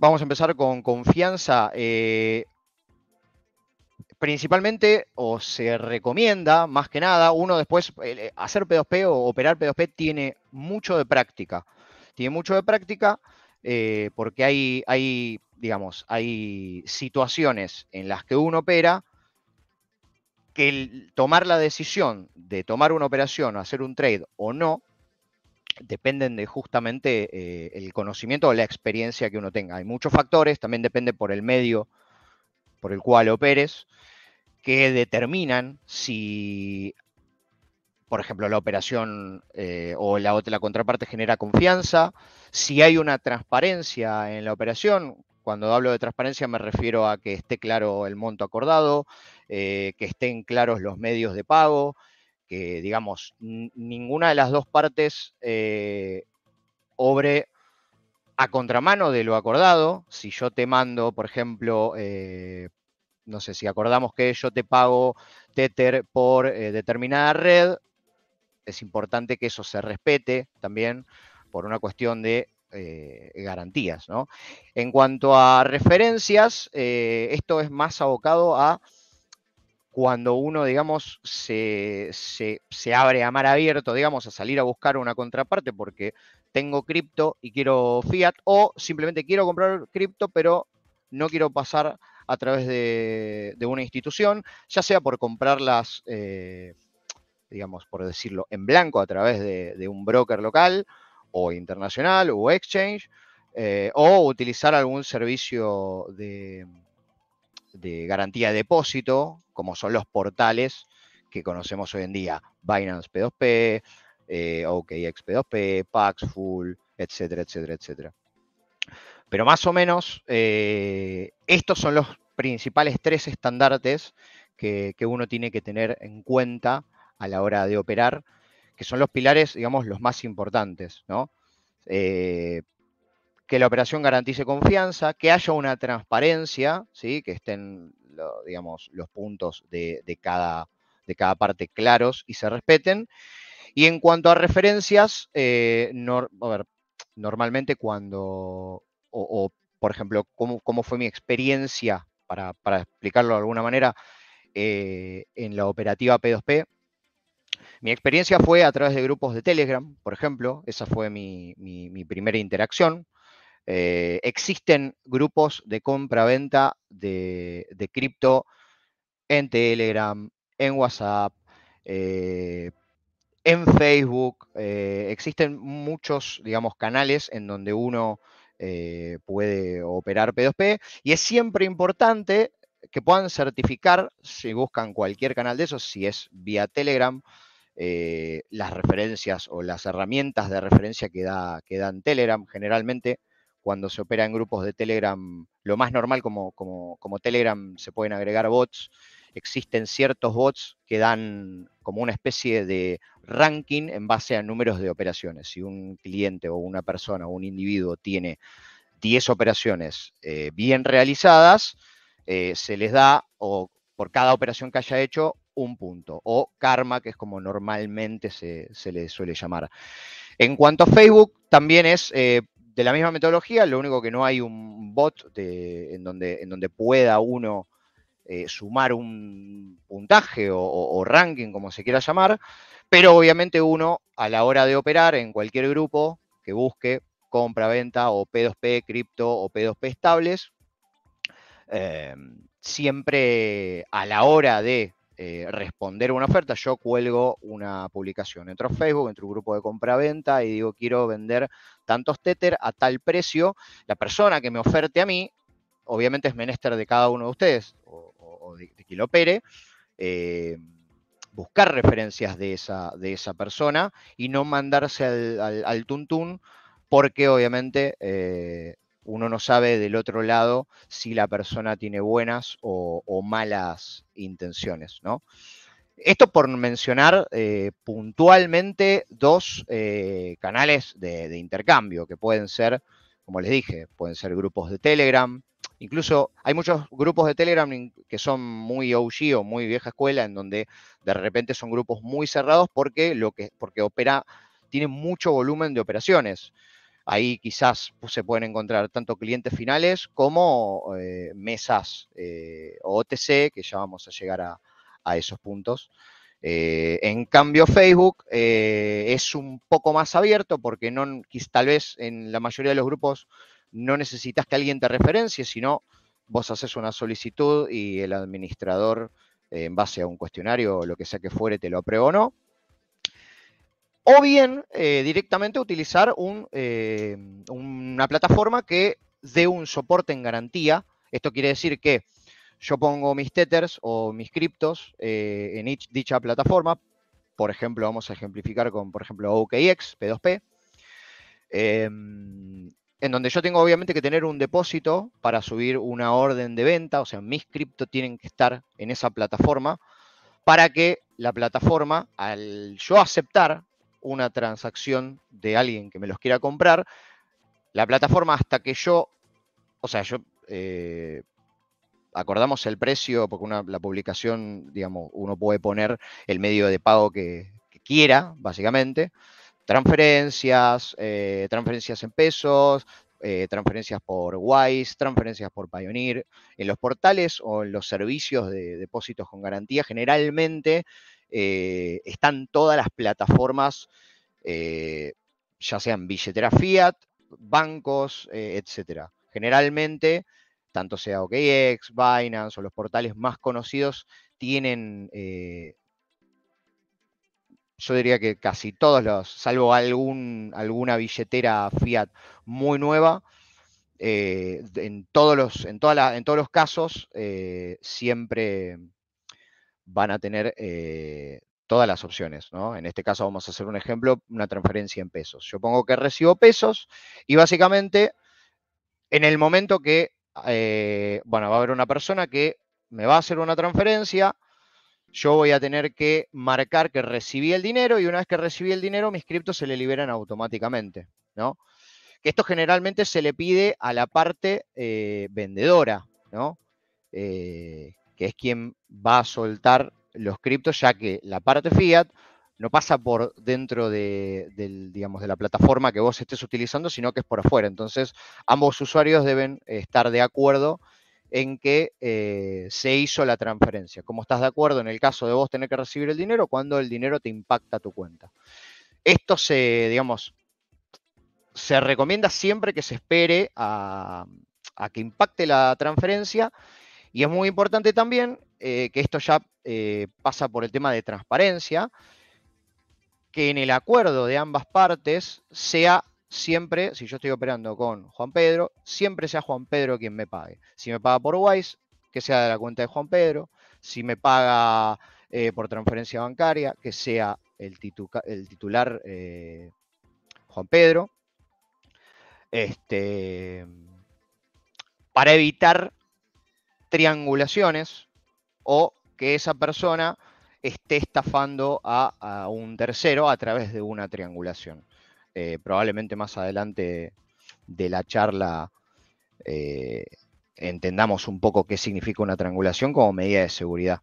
Vamos a empezar con confianza. Eh, principalmente, o se recomienda más que nada, uno después, eh, hacer P2P o operar P2P tiene mucho de práctica. Tiene mucho de práctica eh, porque hay, hay, digamos, hay situaciones en las que uno opera que tomar la decisión de tomar una operación o hacer un trade o no dependen de justamente eh, el conocimiento o la experiencia que uno tenga. Hay muchos factores, también depende por el medio por el cual operes, que determinan si, por ejemplo, la operación eh, o la la contraparte genera confianza, si hay una transparencia en la operación. Cuando hablo de transparencia me refiero a que esté claro el monto acordado, eh, que estén claros los medios de pago, que, digamos, ninguna de las dos partes eh, obre a contramano de lo acordado. Si yo te mando, por ejemplo, eh, no sé, si acordamos que yo te pago Tether por eh, determinada red, es importante que eso se respete también por una cuestión de garantías. ¿no? En cuanto a referencias, esto es más abocado a cuando uno, digamos, se, abre a mar abierto, digamos, a salir a buscar una contraparte porque tengo cripto y quiero fiat o simplemente quiero comprar cripto pero no quiero pasar a través de, una institución, ya sea por comprarlas, eh, digamos, por decirlo, en blanco a través de, un broker local o internacional o exchange, eh, o utilizar algún servicio de, de garantía de depósito como son los portales que conocemos hoy en día, Binance P2P, eh, OKX P2P, Paxful, etcétera, etcétera, etcétera. Pero más o menos, eh, estos son los principales tres estandartes que, uno tiene que tener en cuenta a la hora de operar, que son los pilares, digamos, los más importantes, eh, que la operación garantice confianza, que haya una transparencia, ¿sí? que estén digamos, los puntos de, de, cada, de cada parte claros y se respeten. Y en cuanto a referencias, eh, normalmente cuando, o, por ejemplo, cómo, fue mi experiencia, para, explicarlo de alguna manera, eh, en la operativa P2P, mi experiencia fue a través de grupos de Telegram, por ejemplo, esa fue mi primera interacción. Eh, existen grupos de compra-venta de, cripto en Telegram, en WhatsApp, eh, en Facebook. Eh, existen muchos, digamos, canales en donde uno puede operar P2P y es siempre importante que puedan certificar, si buscan cualquier canal de esos, si es vía Telegram, las referencias o las herramientas de referencia que da, que dan Telegram generalmente cuando se opera en grupos de Telegram, lo más normal como, Telegram se pueden agregar bots, existen ciertos bots que dan como una especie de ranking en base a números de operaciones. Si un cliente o una persona o un individuo tiene 10 operaciones eh, bien realizadas, eh, se les da o por cada operación que haya hecho un punto o karma, que es como normalmente se, le suele llamar. En cuanto a Facebook, también es eh, de la misma metodología, lo único que no hay un bot en, donde, en donde pueda uno eh, sumar un puntaje o, ranking, como se quiera llamar, pero obviamente uno a la hora de operar en cualquier grupo que busque compra, venta o P2P cripto o P2P estables, em, siempre a la hora de eh, responder una oferta, yo cuelgo una publicación. Entro a Facebook, entro a un grupo de compra-venta y digo, quiero vender tantos Tether a tal precio, la persona que me oferte a mí, obviamente es menester de cada uno de ustedes o, de, quien lo opere, eh, buscar referencias de esa, de esa persona y no mandarse al, al, tuntún porque obviamente eh, uno no sabe del otro lado si la persona tiene buenas o, o malas intenciones, ¿no? Esto por mencionar eh, puntualmente dos eh, canales de, intercambio que pueden ser, como les dije, pueden ser grupos de Telegram. Incluso hay muchos grupos de Telegram que son muy OG o muy vieja escuela, en donde de repente son grupos muy cerrados porque lo que porque opera tiene mucho volumen de operaciones. Ahí quizás pues, se pueden encontrar tanto clientes finales como eh, mesas OTC que ya vamos a llegar a, a esos puntos. Eh, en cambio, Facebook eh, es un poco más abierto porque tal vez en la mayoría de los grupos no necesitas que alguien te referencie, sino vos haces una solicitud y el administrador, eh, en base a un cuestionario o lo que sea que fuere, te lo aprueba o no. O bien directamente utilizar una plataforma que dé un soporte en garantía. Esto quiere decir que yo pongo mis tethers o mis criptos eh, en dicha plataforma. Por ejemplo, vamos a ejemplificar con, por ejemplo, OKX, P2P. Em, en donde yo tengo obviamente que tener un depósito para subir una orden de venta, o sea, mis cripto tienen que estar en esa plataforma para que la plataforma, al yo aceptar una transacción de alguien que me los quiera comprar, la plataforma hasta que yo, o sea, yo eh, acordamos el precio, porque la publicación, digamos, uno puede poner el medio de pago que, quiera, básicamente. Transferencias, eh, transferencias en pesos, eh, transferencias por Wise, transferencias por Pioneer. En los portales o en los servicios de depósitos con garantía, generalmente eh, están todas las plataformas, ya sean billetera fiat, bancos, etc. Generalmente tanto sea OKX, Binance o los portales más conocidos, tienen, eh, yo diría que casi todos los, salvo alguna billetera fiat muy nueva, eh, en, todos los, en, en todos los casos eh, siempre van a tener todas las opciones, En este caso vamos a hacer un ejemplo, una transferencia en pesos. Yo pongo que recibo pesos y básicamente en el momento que eh, bueno, va a haber una persona que me va a hacer una transferencia, yo voy a tener que marcar que recibí el dinero y una vez que recibí el dinero, mis criptos se le liberan automáticamente, ¿no? Que esto generalmente se le pide a la parte eh, vendedora, ¿no? Eh, que es quien va a soltar los criptos, ya que la parte fiat no pasa por dentro de, del, digamos, de la plataforma que vos estés utilizando, sino que es por afuera. Entonces, ambos usuarios deben estar de acuerdo en que eh, se hizo la transferencia. Como estás de acuerdo en el caso de vos tener que recibir el dinero, cuando el dinero te impacta tu cuenta. Esto se, digamos, se recomienda siempre que se espere a, que impacte la transferencia. Y es muy importante también eh, que esto ya eh, pasa por el tema de transparencia que en el acuerdo de ambas partes sea siempre, si yo estoy operando con Juan Pedro, siempre sea Juan Pedro quien me pague. Si me paga por Wise, que sea de la cuenta de Juan Pedro. Si me paga eh, por transferencia bancaria, que sea el, titular eh, Juan Pedro. Este, para evitar triangulaciones o que esa persona esté estafando a, un tercero a través de una triangulación. Eh, probablemente más adelante de la charla eh, entendamos un poco qué significa una triangulación como medida de seguridad.